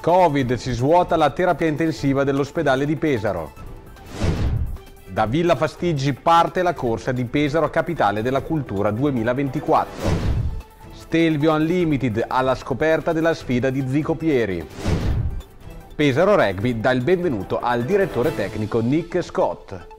Covid si svuota la terapia intensiva dell'ospedale di Pesaro. Da Villa Fastiggi parte la corsa di Pesaro a Capitale della Cultura 2024. Stelvio Unlimited alla scoperta della sfida di Zico Pieri. Pesaro Rugby dà il benvenuto al direttore tecnico Nick Scott.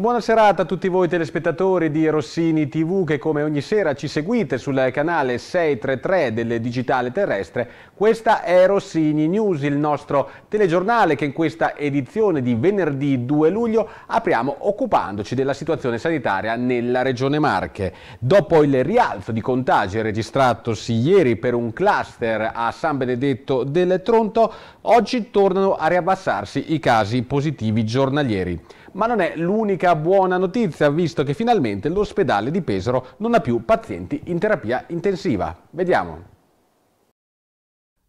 Una buona serata a tutti voi telespettatori di Rossini TV che come ogni sera ci seguite sul canale 633 del Digitale Terrestre. Questa è Rossini News, il nostro telegiornale che in questa edizione di venerdì 2 luglio apriamo occupandoci della situazione sanitaria nella Regione Marche. Dopo il rialzo di contagi registratosi ieri per un cluster a San Benedetto del Tronto, oggi tornano a riabbassarsi i casi positivi giornalieri. Ma non è l'unica buona notizia, visto che finalmente l'ospedale di Pesaro non ha più pazienti in terapia intensiva. Vediamo.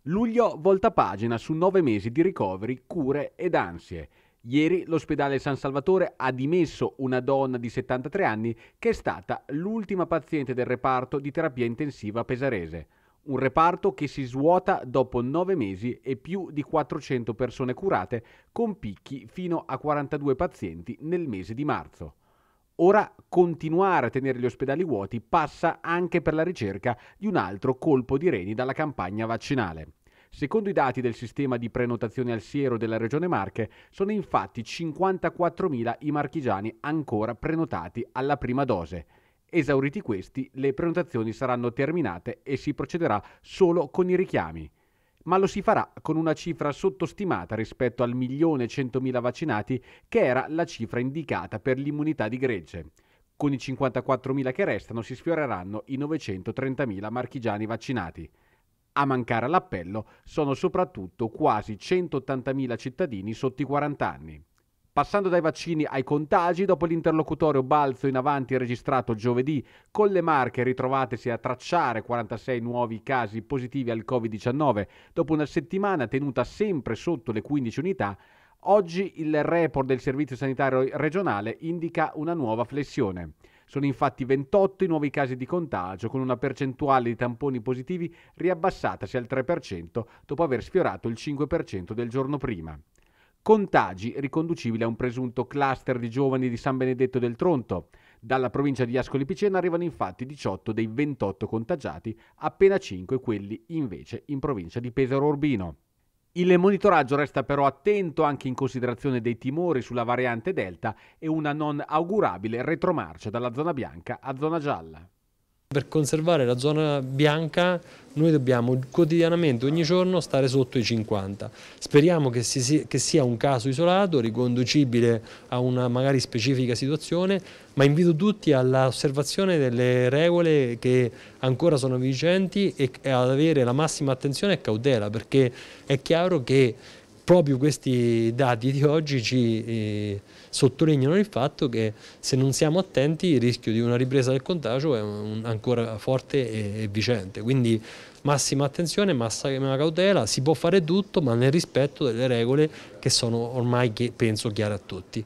Luglio volta pagina su nove mesi di ricoveri, cure ed ansie. Ieri l'ospedale San Salvatore ha dimesso una donna di 73 anni che è stata l'ultima paziente del reparto di terapia intensiva pesarese un reparto che si svuota dopo 9 mesi e più di 400 persone curate, con picchi fino a 42 pazienti nel mese di marzo. Ora continuare a tenere gli ospedali vuoti passa anche per la ricerca di un altro colpo di reni dalla campagna vaccinale. Secondo i dati del sistema di prenotazione al siero della Regione Marche, sono infatti 54.000 i marchigiani ancora prenotati alla prima dose, Esauriti questi, le prenotazioni saranno terminate e si procederà solo con i richiami. Ma lo si farà con una cifra sottostimata rispetto al milione centomila vaccinati, che era la cifra indicata per l'immunità di gregge. Con i 54.000 che restano si sfioreranno i 930.000 marchigiani vaccinati. A mancare all'appello sono soprattutto quasi 180.000 cittadini sotto i 40 anni. Passando dai vaccini ai contagi, dopo l'interlocutorio balzo in avanti registrato giovedì con le marche ritrovatesi a tracciare 46 nuovi casi positivi al Covid-19, dopo una settimana tenuta sempre sotto le 15 unità, oggi il report del Servizio Sanitario regionale indica una nuova flessione. Sono infatti 28 i nuovi casi di contagio, con una percentuale di tamponi positivi riabbassatasi al 3% dopo aver sfiorato il 5% del giorno prima contagi riconducibili a un presunto cluster di giovani di San Benedetto del Tronto. Dalla provincia di Ascoli Piceno arrivano infatti 18 dei 28 contagiati, appena 5 quelli invece in provincia di Pesaro Urbino. Il monitoraggio resta però attento anche in considerazione dei timori sulla variante Delta e una non augurabile retromarcia dalla zona bianca a zona gialla. Per conservare la zona bianca noi dobbiamo quotidianamente, ogni giorno, stare sotto i 50. Speriamo che, si, che sia un caso isolato, riconducibile a una magari specifica situazione, ma invito tutti all'osservazione delle regole che ancora sono vigenti e ad avere la massima attenzione e cautela, perché è chiaro che proprio questi dati di oggi ci eh, sottolineano il fatto che se non siamo attenti il rischio di una ripresa del contagio è un, ancora forte e, e vigente. Quindi massima attenzione, massima cautela, si può fare tutto ma nel rispetto delle regole che sono ormai, penso, chiare a tutti.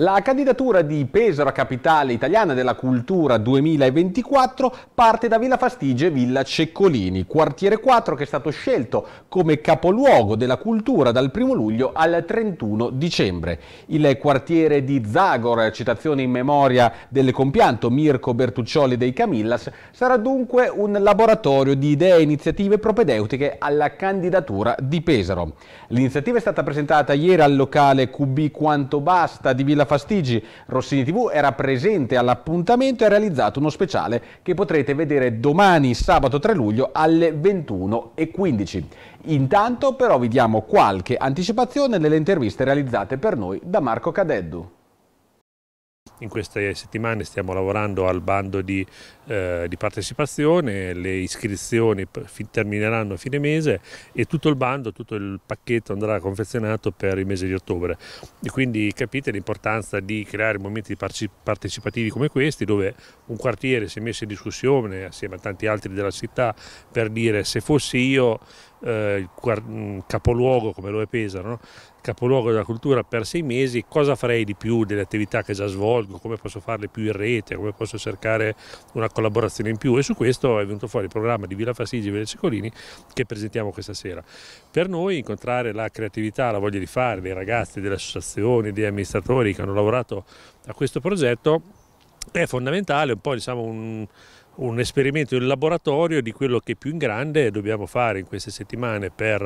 La candidatura di Pesaro a capitale italiana della cultura 2024 parte da Villa Fastigie e Villa Ceccolini, quartiere 4 che è stato scelto come capoluogo della cultura dal 1 luglio al 31 dicembre. Il quartiere di Zagor, citazione in memoria del compianto Mirko Bertuccioli dei Camillas, sarà dunque un laboratorio di idee e iniziative propedeutiche alla candidatura di Pesaro. L'iniziativa è stata presentata ieri al locale QB Quanto Basta di Villa Fastigi, Rossini TV era presente all'appuntamento e ha realizzato uno speciale che potrete vedere domani sabato 3 luglio alle 21.15. Intanto però vi diamo qualche anticipazione nelle interviste realizzate per noi da Marco Cadeddu. In queste settimane stiamo lavorando al bando di, eh, di partecipazione, le iscrizioni termineranno a fine mese e tutto il bando, tutto il pacchetto andrà confezionato per il mese di ottobre. E quindi capite l'importanza di creare momenti partecipativi come questi dove un quartiere si è messo in discussione assieme a tanti altri della città per dire se fossi io eh, mm, capoluogo come lo è Pesaro, no? capoluogo della cultura per sei mesi, cosa farei di più delle attività che già svolgo, come posso farle più in rete, come posso cercare una collaborazione in più e su questo è venuto fuori il programma di Villa Fassigi e Villa Cicolini che presentiamo questa sera. Per noi incontrare la creatività, la voglia di fare dei ragazzi, delle associazioni, degli amministratori che hanno lavorato a questo progetto è fondamentale, un po' diciamo un un esperimento in laboratorio di quello che più in grande dobbiamo fare in queste settimane per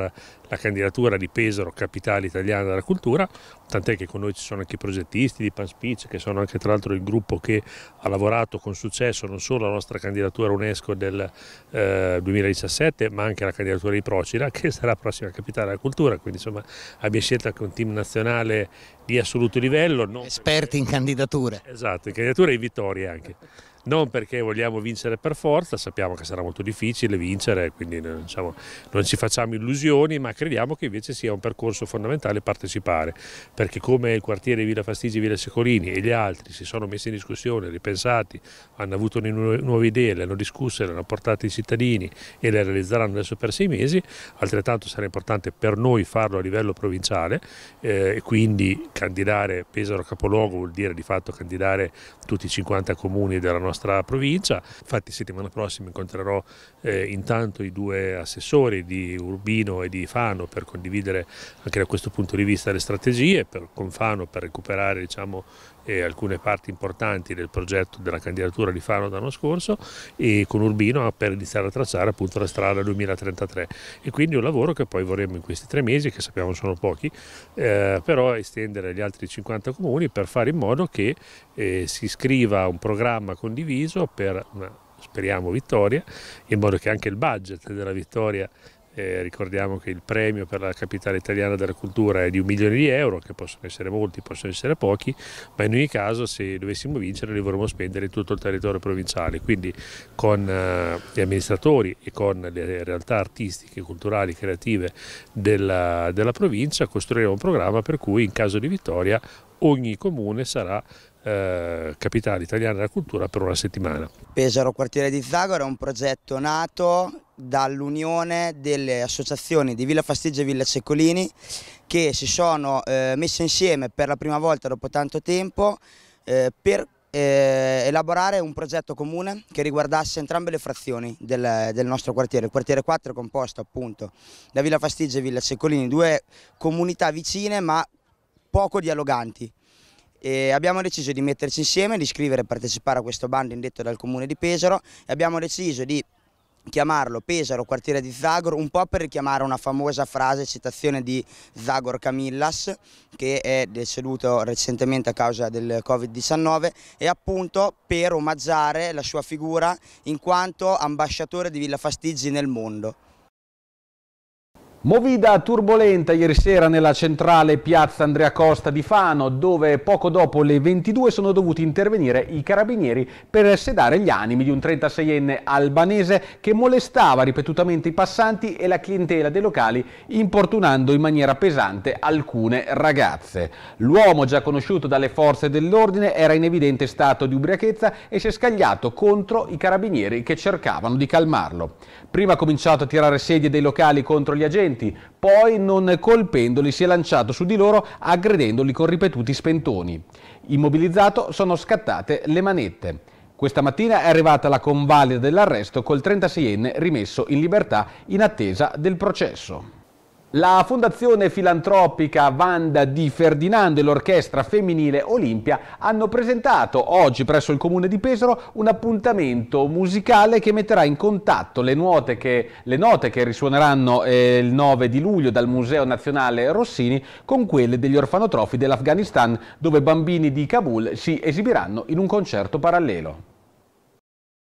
la candidatura di Pesaro Capitale Italiana della Cultura, tant'è che con noi ci sono anche i progettisti di Panspizia, che sono anche tra l'altro il gruppo che ha lavorato con successo non solo alla nostra candidatura UNESCO del eh, 2017, ma anche alla candidatura di Procida, che sarà la prossima Capitale della Cultura, quindi insomma abbiamo scelto anche un team nazionale di assoluto livello. Esperti perché... in candidature. Esatto, in candidature e in vittorie anche non perché vogliamo vincere per forza, sappiamo che sarà molto difficile vincere, quindi diciamo, non ci facciamo illusioni, ma crediamo che invece sia un percorso fondamentale partecipare, perché come il quartiere Villa Fastigi, Villa Secolini e gli altri si sono messi in discussione, ripensati, hanno avuto nuove idee, le hanno discusse, le hanno portate ai cittadini e le realizzeranno adesso per sei mesi, altrettanto sarà importante per noi farlo a livello provinciale eh, e quindi candidare Pesaro Capoluogo vuol dire di fatto candidare tutti i 50 comuni della nostra nostra provincia. Infatti settimana prossima incontrerò eh, intanto i due assessori di Urbino e di Fano per condividere anche da questo punto di vista le strategie, per, con Fano per recuperare diciamo, e alcune parti importanti del progetto della candidatura di Fano l'anno scorso e con Urbino per iniziare a tracciare appunto la strada 2033 e quindi un lavoro che poi vorremmo in questi tre mesi che sappiamo sono pochi eh, però estendere agli altri 50 comuni per fare in modo che eh, si scriva un programma condiviso per una speriamo vittoria in modo che anche il budget della vittoria eh, ricordiamo che il premio per la capitale italiana della cultura è di un milione di euro, che possono essere molti, possono essere pochi, ma in ogni caso se dovessimo vincere li vorremmo spendere in tutto il territorio provinciale, quindi con eh, gli amministratori e con le realtà artistiche, culturali, creative della, della provincia costruiremo un programma per cui in caso di vittoria ogni comune sarà eh, capitale italiana della cultura per una settimana. Pesaro Quartiere di Zagora è un progetto nato dall'unione delle associazioni di Villa Fastiggia e Villa Ceccolini che si sono eh, messe insieme per la prima volta dopo tanto tempo eh, per eh, elaborare un progetto comune che riguardasse entrambe le frazioni del, del, nostro quartiere. Il quartiere 4 è composto appunto da Villa Fastiggia e Villa Ceccolini, due comunità vicine ma poco dialoganti e abbiamo deciso di metterci insieme, di scrivere e partecipare a questo bando indetto dal comune di Pesaro e abbiamo deciso di chiamarlo Pesaro, quartiere di Zagor, un po' per richiamare una famosa frase, citazione di Zagor Camillas, che è deceduto recentemente a causa del Covid-19, e appunto per omaggiare la sua figura in quanto ambasciatore di Villa Fastigi nel mondo. Movida turbolenta ieri sera nella centrale piazza Andrea Costa di Fano, dove poco dopo le 22 sono dovuti intervenire i carabinieri per sedare gli animi di un 36enne albanese che molestava ripetutamente i passanti e la clientela dei locali, importunando in maniera pesante alcune ragazze. L'uomo, già conosciuto dalle forze dell'ordine, era in evidente stato di ubriachezza e si è scagliato contro i carabinieri che cercavano di calmarlo. Prima ha cominciato a tirare sedie dei locali contro gli agenti, insorgenti, poi non colpendoli si è lanciato su di loro aggredendoli con ripetuti spentoni. Immobilizzato sono scattate le manette. Questa mattina è arrivata la convalida dell'arresto col 36enne rimesso in libertà in attesa del processo. La fondazione filantropica Vanda di Ferdinando e l'orchestra femminile Olimpia hanno presentato oggi presso il comune di Pesaro un appuntamento musicale che metterà in contatto le, note che, le note che risuoneranno eh, il 9 di luglio dal Museo Nazionale Rossini con quelle degli orfanotrofi dell'Afghanistan dove bambini di Kabul si esibiranno in un concerto parallelo.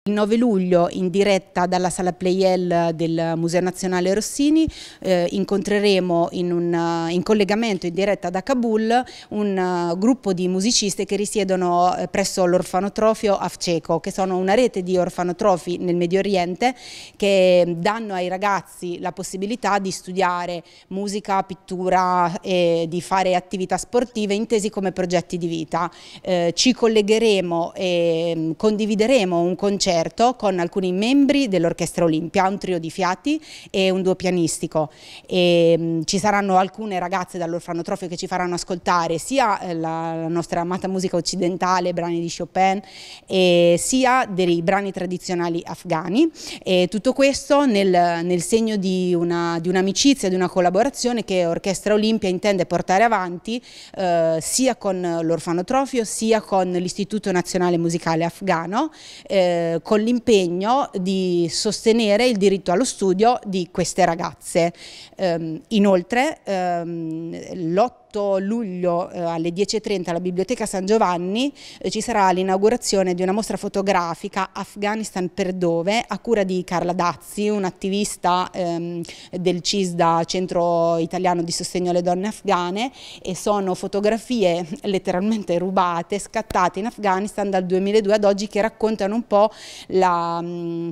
Il 9 luglio in diretta dalla Sala Playel del Museo Nazionale Rossini eh, incontreremo in, un, eh, in, collegamento in diretta da Kabul un uh, gruppo di musiciste che risiedono eh, presso l'orfanotrofio Afceco che sono una rete di orfanotrofi nel Medio Oriente che danno ai ragazzi la possibilità di studiare musica, pittura e di fare attività sportive intesi come progetti di vita. Eh, ci collegheremo e mm, condivideremo un concetto concerto con alcuni membri dell'Orchestra Olimpia, un trio di fiati e un duo pianistico. E, mh, mm, ci saranno alcune ragazze dall'orfanotrofio che ci faranno ascoltare sia eh, la, la nostra amata musica occidentale, brani di Chopin, e sia dei brani tradizionali afghani. E tutto questo nel, nel segno di un'amicizia, di, un di una collaborazione che Orchestra Olimpia intende portare avanti eh, sia con l'orfanotrofio sia con l'Istituto Nazionale Musicale Afghano, eh, con l'impegno di sostenere il diritto allo studio di queste ragazze. Ehm, inoltre ehm, l'8 28 luglio eh, alle 10.30 alla Biblioteca San Giovanni eh, ci sarà l'inaugurazione di una mostra fotografica Afghanistan per dove a cura di Carla Dazzi, un'attivista ehm, del CISDA Centro Italiano di Sostegno alle Donne Afghane e sono fotografie letteralmente rubate, scattate in Afghanistan dal 2002 ad oggi che raccontano un po' la, mm,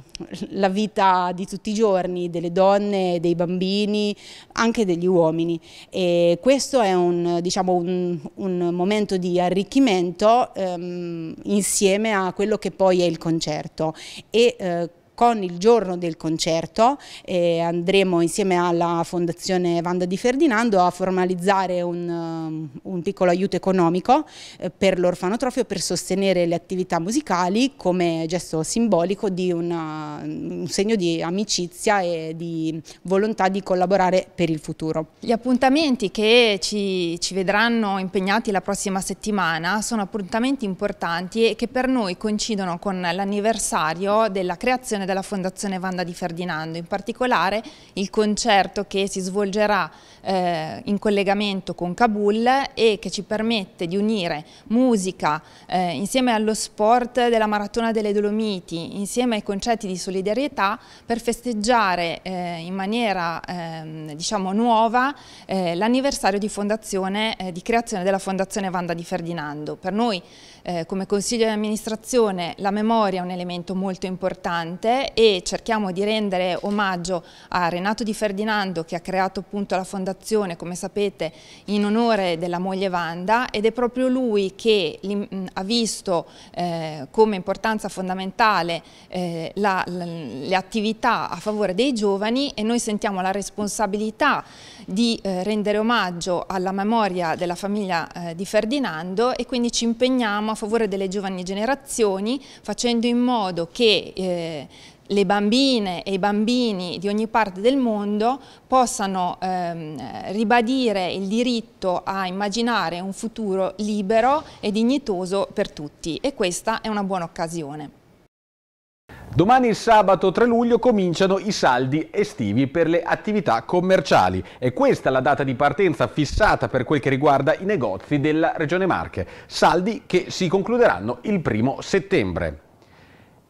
la vita di tutti i giorni delle donne, dei bambini, anche degli uomini e questo è un un, diciamo un, un momento di arricchimento ehm, insieme a quello che poi è il concerto e eh, con il giorno del concerto e andremo insieme alla Fondazione Vanda di Ferdinando a formalizzare un, um, un piccolo aiuto economico eh, per l'orfanotrofio per sostenere le attività musicali come gesto simbolico di una, um, un segno di amicizia e di volontà di collaborare per il futuro. Gli appuntamenti che ci, ci vedranno impegnati la prossima settimana sono appuntamenti importanti e che per noi coincidono con l'anniversario della creazione della Fondazione Vanda di Ferdinando, in particolare il concerto che si svolgerà eh, in collegamento con Kabul e che ci permette di unire musica eh, insieme allo sport della Maratona delle Dolomiti, insieme ai concetti di solidarietà per festeggiare eh, in maniera ehm, diciamo nuova eh, l'anniversario di, eh, di creazione della Fondazione Vanda di Ferdinando. Per noi eh, come Consiglio di amministrazione la memoria è un elemento molto importante e cerchiamo di rendere omaggio a Renato Di Ferdinando che ha creato appunto la fondazione, come sapete, in onore della moglie Vanda ed è proprio lui che ha visto eh, come importanza fondamentale eh, la, la, le attività a favore dei giovani e noi sentiamo la responsabilità di eh, rendere omaggio alla memoria della famiglia eh, di Ferdinando e quindi ci impegniamo a favore delle giovani generazioni facendo in modo che eh, le bambine e i bambini di ogni parte del mondo possano ehm, ribadire il diritto a immaginare un futuro libero e dignitoso per tutti e questa è una buona occasione. Domani il sabato 3 luglio cominciano i saldi estivi per le attività commerciali e questa è la data di partenza fissata per quel che riguarda i negozi della Regione Marche, saldi che si concluderanno il primo settembre.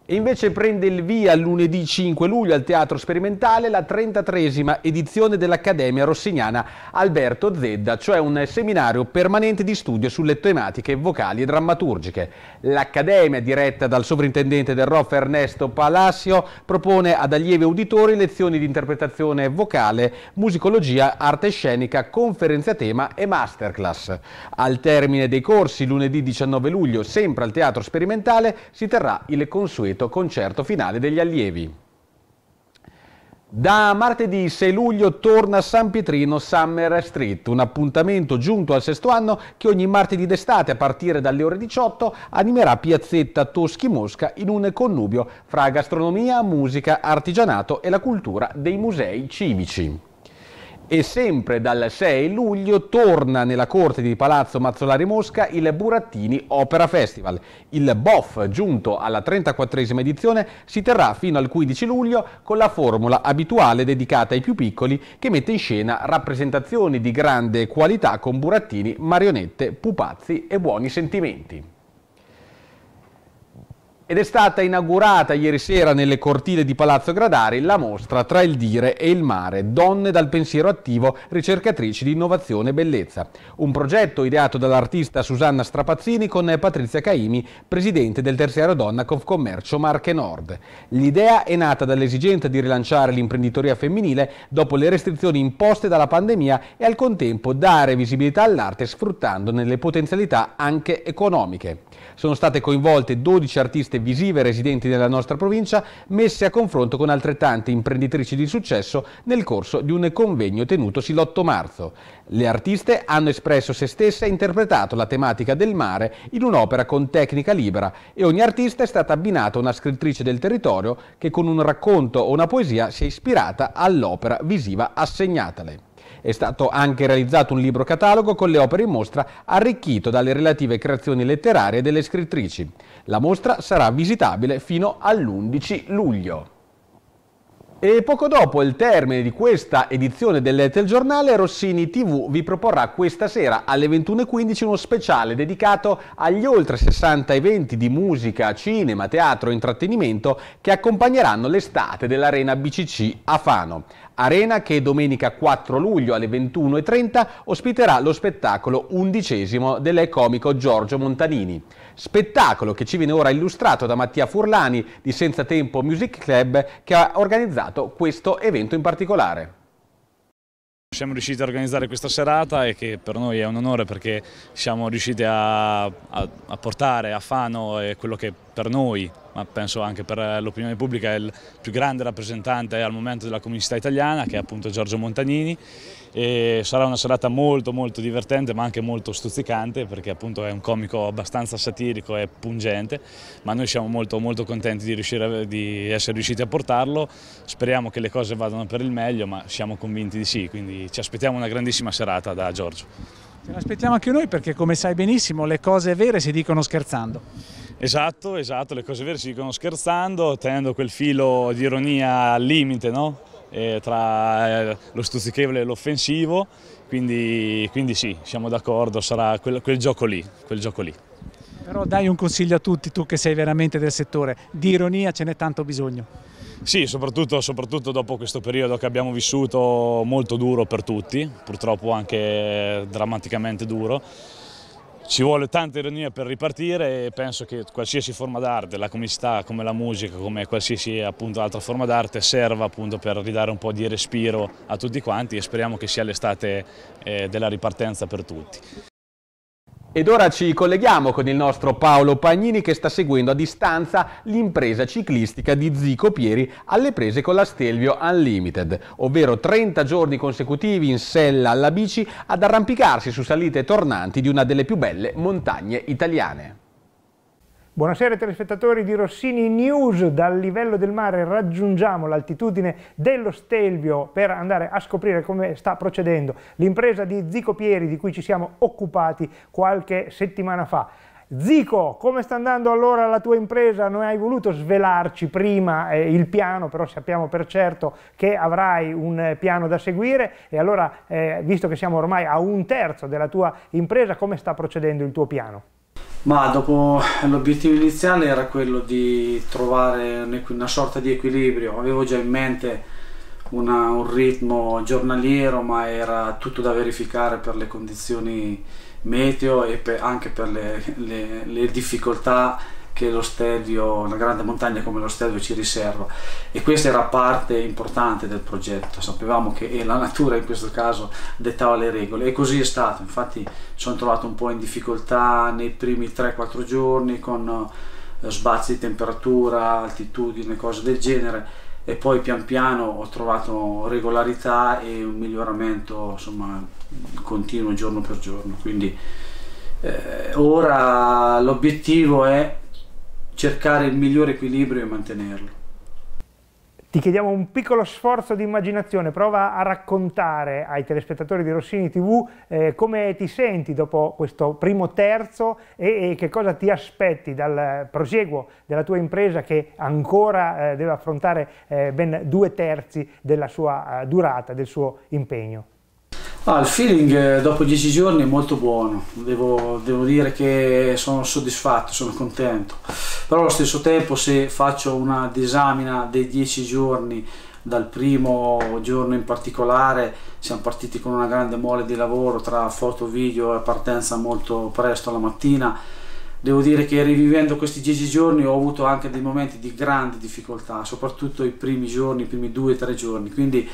E invece prende il via lunedì 5 luglio al Teatro Sperimentale la 33esima edizione dell'Accademia Rossignana Alberto Zedda, cioè un seminario permanente di studio sulle tematiche vocali e drammaturgiche. L'Accademia, diretta dal sovrintendente del ROF Ernesto Palacio, propone ad allievi uditori lezioni di interpretazione vocale, musicologia, arte scenica, conferenze a tema e masterclass. Al termine dei corsi, lunedì 19 luglio, sempre al Teatro Sperimentale, si terrà il consueto insolito concerto finale degli allievi. Da martedì 6 luglio torna a San Pietrino Summer Street, un appuntamento giunto al sesto anno che ogni martedì d'estate a partire dalle ore 18 animerà Piazzetta Toschi Mosca in un connubio fra gastronomia, musica, artigianato e la cultura dei musei civici. E sempre dal 6 luglio torna nella corte di Palazzo Mazzolari Mosca il Burattini Opera Festival. Il BOF, giunto alla 34esima edizione, si terrà fino al 15 luglio con la formula abituale dedicata ai più piccoli che mette in scena rappresentazioni di grande qualità con burattini, marionette, pupazzi e buoni sentimenti ed è stata inaugurata ieri sera nelle cortile di Palazzo Gradari la mostra Tra il dire e il mare, donne dal pensiero attivo, ricercatrici di innovazione e bellezza. Un progetto ideato dall'artista Susanna Strapazzini con Patrizia Caimi, presidente del terziario donna Confcommercio Marche Nord. L'idea è nata dall'esigenza di rilanciare l'imprenditoria femminile dopo le restrizioni imposte dalla pandemia e al contempo dare visibilità all'arte sfruttandone le potenzialità anche economiche. Sono state coinvolte 12 artiste giornaliste visive residenti nella nostra provincia messe a confronto con altrettante imprenditrici di successo nel corso di un convegno tenutosi l'8 marzo. Le artiste hanno espresso se stesse e interpretato la tematica del mare in un'opera con tecnica libera e ogni artista è stata abbinata a una scrittrice del territorio che con un racconto o una poesia si è ispirata all'opera visiva assegnatale. È stato anche realizzato un libro catalogo con le opere in mostra arricchito dalle relative creazioni letterarie delle scrittrici. La mostra sarà visitabile fino all'11 luglio. E poco dopo il termine di questa edizione del Giornale, Rossini TV vi proporrà questa sera alle 21.15 uno speciale dedicato agli oltre 60 eventi di musica, cinema, teatro e intrattenimento che accompagneranno l'estate dell'Arena BCC a Fano. Arena che domenica 4 luglio alle 21.30 ospiterà lo spettacolo undicesimo dell'ecomico Giorgio Montanini. Spettacolo che ci viene ora illustrato da Mattia Furlani di Senza Tempo Music Club che ha organizzato questo evento in particolare. Siamo riusciti a organizzare questa serata e che per noi è un onore perché siamo riusciti a, a, a portare a Fano eh, quello che per noi ma penso anche per l'opinione pubblica è il più grande rappresentante al momento della comunità italiana, che è appunto Giorgio Montagnini. E sarà una serata molto molto divertente ma anche molto stuzzicante perché appunto è un comico abbastanza satirico e pungente ma noi siamo molto molto contenti di, a, di essere riusciti a portarlo speriamo che le cose vadano per il meglio ma siamo convinti di sì quindi ci aspettiamo una grandissima serata da Giorgio Ce l'aspettiamo anche noi perché come sai benissimo le cose vere si dicono scherzando Esatto, esatto, le cose vere si dicono scherzando, tenendo quel filo di ironia al limite, no? eh, tra lo stuzzichevole e l'offensivo, quindi, quindi, sì, siamo d'accordo, sarà quel, quel, gioco lì, quel gioco lì. Però dai un consiglio a tutti, tu che sei veramente del settore, di ironia ce n'è tanto bisogno. Sì, soprattutto, soprattutto, dopo questo periodo che abbiamo vissuto molto duro per tutti, purtroppo anche drammaticamente duro, ci vuole tanta ironia per ripartire e penso che qualsiasi forma d'arte, la comicità come la musica, come qualsiasi appunto altra forma d'arte, serva appunto per ridare un po' di respiro a tutti quanti e speriamo che sia l'estate eh, della ripartenza per tutti. Ed ora ci colleghiamo con il nostro Paolo Pagnini che sta seguendo a distanza l'impresa ciclistica di Zico Pieri alle prese con la Stelvio Unlimited, ovvero 30 giorni consecutivi in sella alla bici ad arrampicarsi su salite tornanti di una delle più belle montagne italiane. Buonasera telespettatori di Rossini News, dal livello del mare raggiungiamo l'altitudine dello Stelvio per andare a scoprire come sta procedendo l'impresa di Zico Pieri di cui ci siamo occupati qualche settimana fa. Zico, come sta andando allora la tua impresa? Non hai voluto svelarci prima eh, il piano, però sappiamo per certo che avrai un eh, piano da seguire e allora, eh, visto che siamo ormai a un terzo della tua impresa, come sta procedendo il tuo piano? ma dopo l'obiettivo iniziale era quello di trovare una sorta di equilibrio avevo già in mente una, un ritmo giornaliero ma era tutto da verificare per le condizioni meteo e per, anche per le, le, le difficoltà che lo Stelvio, una grande montagna come lo Stelvio ci riserva e questa era parte importante del progetto, sapevamo che la natura in questo caso dettava le regole e così è stato, infatti sono trovato un po' in difficoltà nei primi 3-4 giorni con eh, sbazzi di temperatura, altitudine, cose del genere e poi pian piano ho trovato regolarità e un miglioramento insomma continuo giorno per giorno quindi eh, ora l'obiettivo è cercare il migliore equilibrio e mantenerlo. Ti chiediamo un piccolo sforzo di immaginazione, prova a raccontare ai telespettatori di Rossini TV eh, come ti senti dopo questo primo terzo e, e, che cosa ti aspetti dal prosieguo della tua impresa che ancora eh, deve affrontare eh, ben due terzi della sua eh, durata, del suo impegno. Ah, il feeling eh, dopo dieci giorni è molto buono, devo, devo, dire che sono soddisfatto, sono contento, però allo stesso tempo se faccio una disamina dei dieci giorni dal primo giorno in particolare siamo partiti con una grande mole di lavoro tra foto, video e partenza molto presto la mattina devo dire che rivivendo questi dieci giorni ho avuto anche dei momenti di grande difficoltà, soprattutto i primi giorni, i primi due o tre giorni. Quindi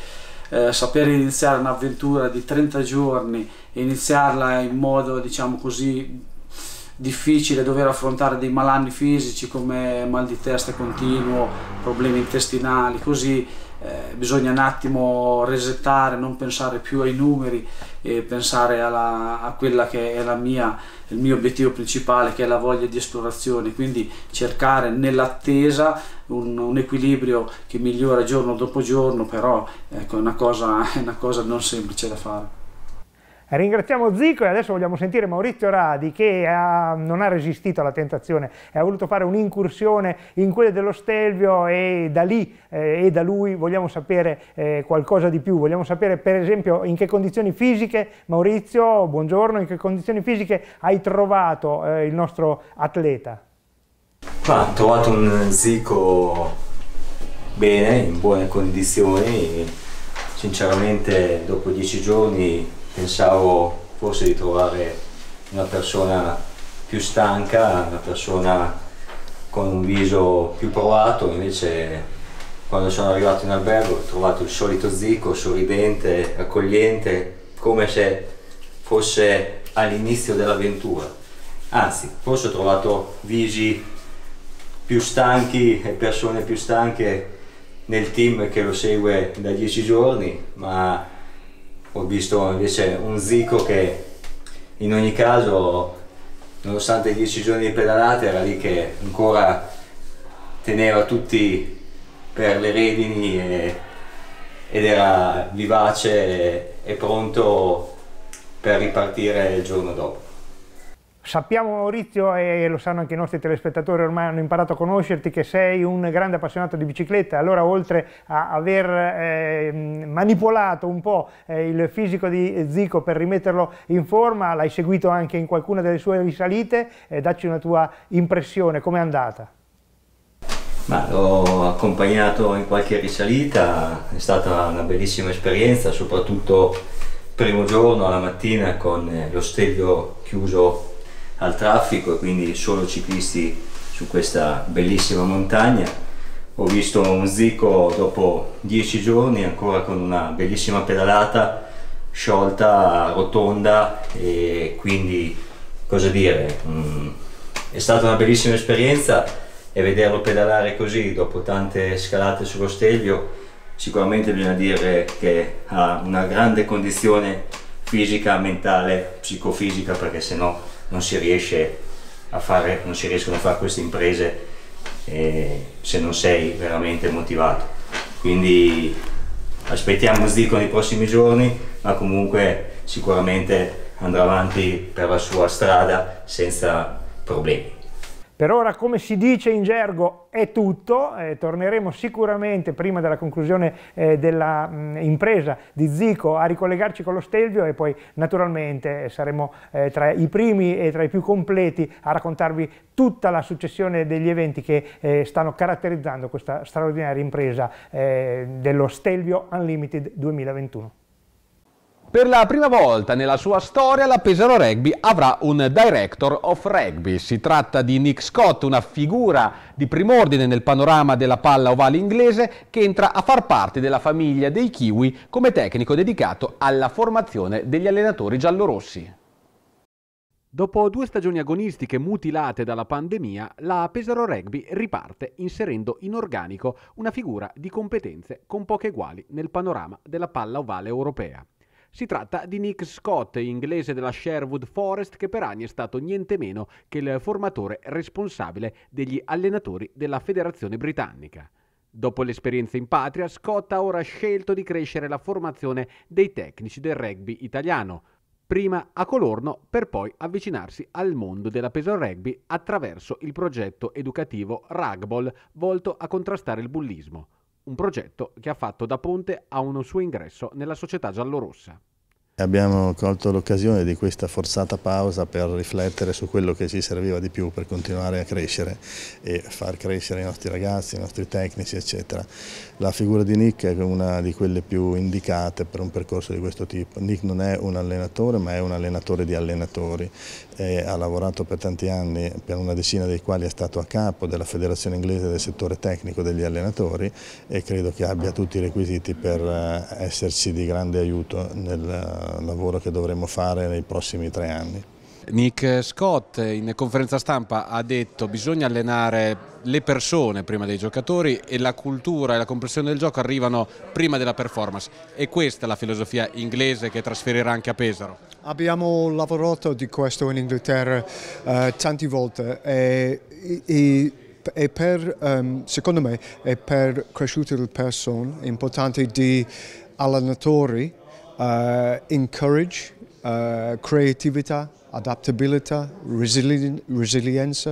eh, saper iniziare un'avventura di 30 giorni e iniziarla in modo diciamo così difficile dover affrontare dei malanni fisici come mal di testa continuo, problemi intestinali, così eh, bisogna un attimo resettare, non pensare più ai numeri e pensare alla, a quella che è mia, il mio obiettivo principale, che è la voglia di esplorazione, quindi cercare nell'attesa un, un, equilibrio che migliora giorno dopo giorno, però ecco, è, una cosa, è una cosa non semplice da fare. Ringraziamo Zico e adesso vogliamo sentire Maurizio Radi che ha, eh, non ha resistito alla tentazione e eh, ha voluto fare un'incursione in quelle dello Stelvio e da lì eh, e da lui vogliamo sapere eh, qualcosa di più, vogliamo sapere per esempio in che condizioni fisiche, Maurizio buongiorno, in che condizioni fisiche hai trovato eh, il nostro atleta? Ha trovato un Zico bene, in buone condizioni, sinceramente dopo dieci giorni pensavo forse di trovare una persona più stanca, una persona con un viso più provato, invece quando sono arrivato in albergo ho trovato il solito zicco, sorridente, accogliente, come se fosse all'inizio dell'avventura. Anzi, forse ho trovato visi più stanchi e persone più stanche nel team che lo segue da dieci giorni, ma ho visto invece un Zico che in ogni caso nonostante i dieci giorni di pedalate era lì che ancora teneva tutti per le redini e, ed era vivace e, e pronto per ripartire il giorno dopo. Sappiamo Maurizio e lo sanno anche i nostri telespettatori ormai hanno imparato a conoscerti che sei un grande appassionato di bicicletta, allora oltre a aver eh, manipolato un po' eh, il fisico di Zico per rimetterlo in forma, l'hai seguito anche in qualcuna delle sue risalite, eh, dacci una tua impressione, com'è andata? l'ho accompagnato in qualche risalita, è stata una bellissima esperienza, soprattutto primo giorno alla mattina con lo steglio chiuso al traffico e quindi solo ciclisti su questa bellissima montagna. Ho visto un Zico dopo dieci giorni ancora con una bellissima pedalata sciolta, rotonda e quindi cosa dire, mh, mm, è stata una bellissima esperienza e vederlo pedalare così dopo tante scalate sullo Steglio sicuramente bisogna dire che ha una grande condizione fisica, mentale, psicofisica perché se no non si, fare, non si riescono a fare queste imprese eh, se non sei veramente motivato. Quindi aspettiamo Zico nei prossimi giorni, ma comunque sicuramente andrà avanti per la sua strada senza problemi. Per ora, come si dice in gergo, è tutto, eh, torneremo sicuramente prima della conclusione eh, dell'impresa mm, di Zico a ricollegarci con lo Stelvio e poi naturalmente eh, saremo eh, tra i primi e tra i più completi a raccontarvi tutta la successione degli eventi che eh, stanno caratterizzando questa straordinaria impresa eh, dello Stelvio Unlimited 2021. Per la prima volta nella sua storia la Pesaro Rugby avrà un Director of Rugby. Si tratta di Nick Scott, una figura di prim'ordine nel panorama della palla ovale inglese che entra a far parte della famiglia dei Kiwi come tecnico dedicato alla formazione degli allenatori giallorossi. Dopo due stagioni agonistiche mutilate dalla pandemia, la Pesaro Rugby riparte inserendo in organico una figura di competenze con poche uguali nel panorama della palla ovale europea. Si tratta di Nick Scott, inglese della Sherwood Forest, che per anni è stato niente meno che il formatore responsabile degli allenatori della Federazione Britannica. Dopo l'esperienza in patria, Scott ha ora scelto di crescere la formazione dei tecnici del rugby italiano, prima a Colorno per poi avvicinarsi al mondo della peso rugby attraverso il progetto educativo Rugball volto a contrastare il bullismo un progetto che ha fatto da ponte a uno suo ingresso nella società giallorossa. Abbiamo colto l'occasione di questa forzata pausa per riflettere su quello che ci serviva di più per continuare a crescere e far crescere i nostri ragazzi, i nostri tecnici eccetera. La figura di Nick è una di quelle più indicate per un percorso di questo tipo. Nick non è un allenatore ma è un allenatore di allenatori e ha lavorato per tanti anni, per una decina dei quali è stato a capo della federazione inglese del settore tecnico degli allenatori e credo che abbia tutti i requisiti per eh, esserci di grande aiuto nel lavoro che dovremo fare nei prossimi tre anni. Nick Scott in conferenza stampa ha detto che bisogna allenare le persone prima dei giocatori e la cultura e la comprensione del gioco arrivano prima della performance e questa è la filosofia inglese che trasferirà anche a Pesaro. Abbiamo lavorato di questo in Inghilterra eh, tante volte e, e e per, um, secondo me, è per crescere le persone, è importante di allenatori uh, encourage uh, creativity, adaptability, resili resilience,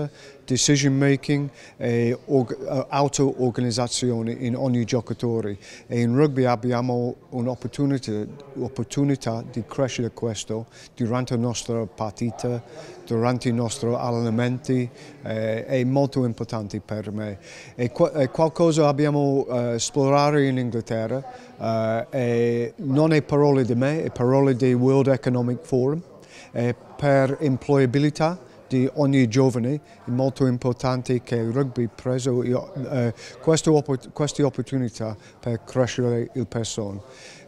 decision making e eh, eh, auto-organizzazione in ogni giocatore e in rugby abbiamo un'opportunità di crescere questo durante la nostra partita, durante i nostri allenamenti, eh, è molto importante per me. E, qualcosa abbiamo esplorato in Inghilterra, eh, non è parole di me, è parole di World Economic Forum, per employabilità, di ogni giovane, è molto importante che il rugby preso eh, queste, opp queste opportunità per crescere il persone.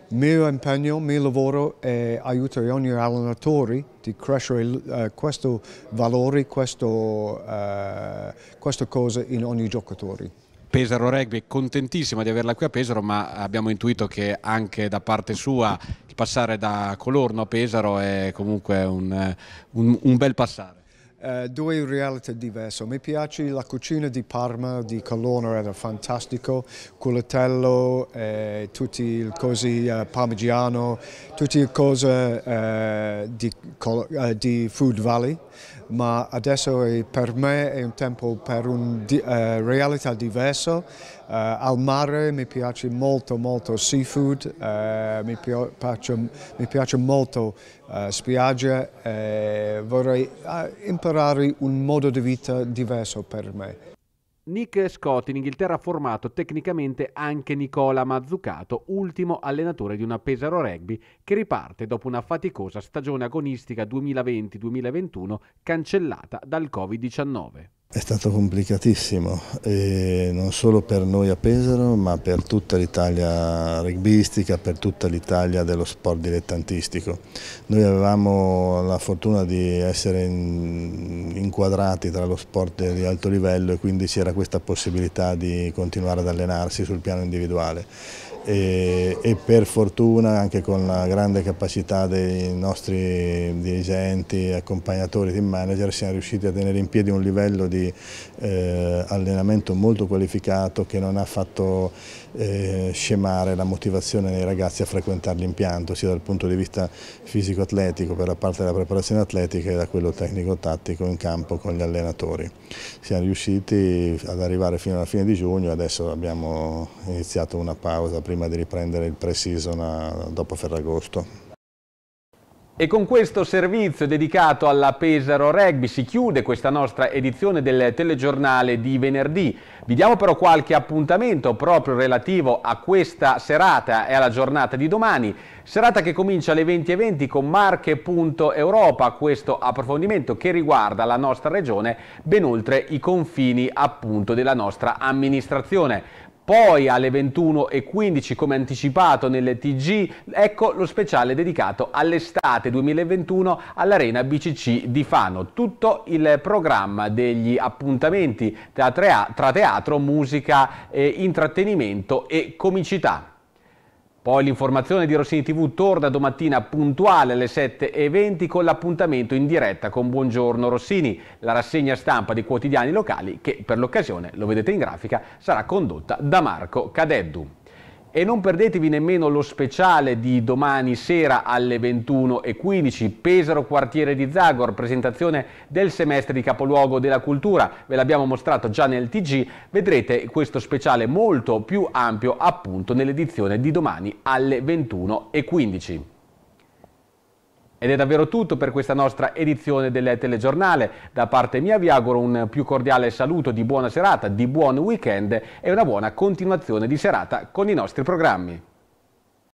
Il mio impegno, il mio lavoro è aiutare ogni allenatore di crescere eh, questo valore, questo, eh, questa cosa in ogni giocatore. Pesaro Rugby, contentissima di averla qui a Pesaro, ma abbiamo intuito che anche da parte sua il passare da Colorno a Pesaro è comunque un, eh, un, un bel passare eh, due realtà diverse. Mi piace la cucina di Parma, di Colonna era fantastico, culatello, eh, tutte le cose eh, parmigiano, tutte le cose eh, di, eh, di Food Valley ma adesso per me è un tempo per una di, eh, realtà diversa. Eh, al mare mi piace molto molto seafood, eh, mi, piace, mi, piace, molto eh, spiaggia e eh, vorrei eh, imparare un modo di vita diverso per me. Nick Scott in Inghilterra ha formato tecnicamente anche Nicola Mazzucato, ultimo allenatore di una Pesaro Rugby che riparte dopo una faticosa stagione agonistica 2020-2021 cancellata dal Covid-19. È stato complicatissimo, non solo per noi a Pesaro, ma per tutta l'Italia rugbistica, per tutta l'Italia dello sport dilettantistico. Noi avevamo la fortuna di essere inquadrati tra lo sport di alto livello e quindi c'era questa possibilità di continuare ad allenarsi sul piano individuale e, e, per fortuna anche con la grande capacità dei nostri dirigenti, accompagnatori, team manager siamo riusciti a tenere in piedi un livello di eh, allenamento molto qualificato che non ha fatto eh, scemare la motivazione dei ragazzi a frequentare l'impianto sia dal punto di vista fisico-atletico per la parte della preparazione atletica che da quello tecnico-tattico in campo con gli allenatori. Siamo riusciti ad arrivare fino alla fine di giugno, adesso abbiamo iniziato una pausa prima prima di riprendere il pre-season eh, dopo Ferragosto. E con questo servizio dedicato alla Pesaro Rugby si chiude questa nostra edizione del telegiornale di venerdì. Vi diamo però qualche appuntamento proprio relativo a questa serata e alla giornata di domani. Serata che comincia alle 20.20 con Marche.Europa, questo approfondimento che riguarda la nostra regione ben oltre i confini appunto della nostra amministrazione. Poi alle 21.15, come anticipato nelle TG, ecco lo speciale dedicato all'estate 2021 all'Arena BCC di Fano. Tutto il programma degli appuntamenti tra, teatro, musica, eh, intrattenimento e comicità. Poi l'informazione di Rossini TV torna domattina puntuale alle 7.20 con l'appuntamento in diretta con Buongiorno Rossini, la rassegna stampa di quotidiani locali che per l'occasione, lo vedete in grafica, sarà condotta da Marco Cadeddu. E non perdetevi nemmeno lo speciale di domani sera alle 21.15, Pesaro Quartiere di Zagor, presentazione del semestre di Capoluogo della Cultura. Ve l'abbiamo mostrato già nel TG, vedrete questo speciale molto più ampio appunto nell'edizione di domani alle 21.15. Ed è davvero tutto per questa nostra edizione del telegiornale. Da parte mia vi auguro un più cordiale saluto di buona serata, di buon weekend e una buona continuazione di serata con i nostri programmi.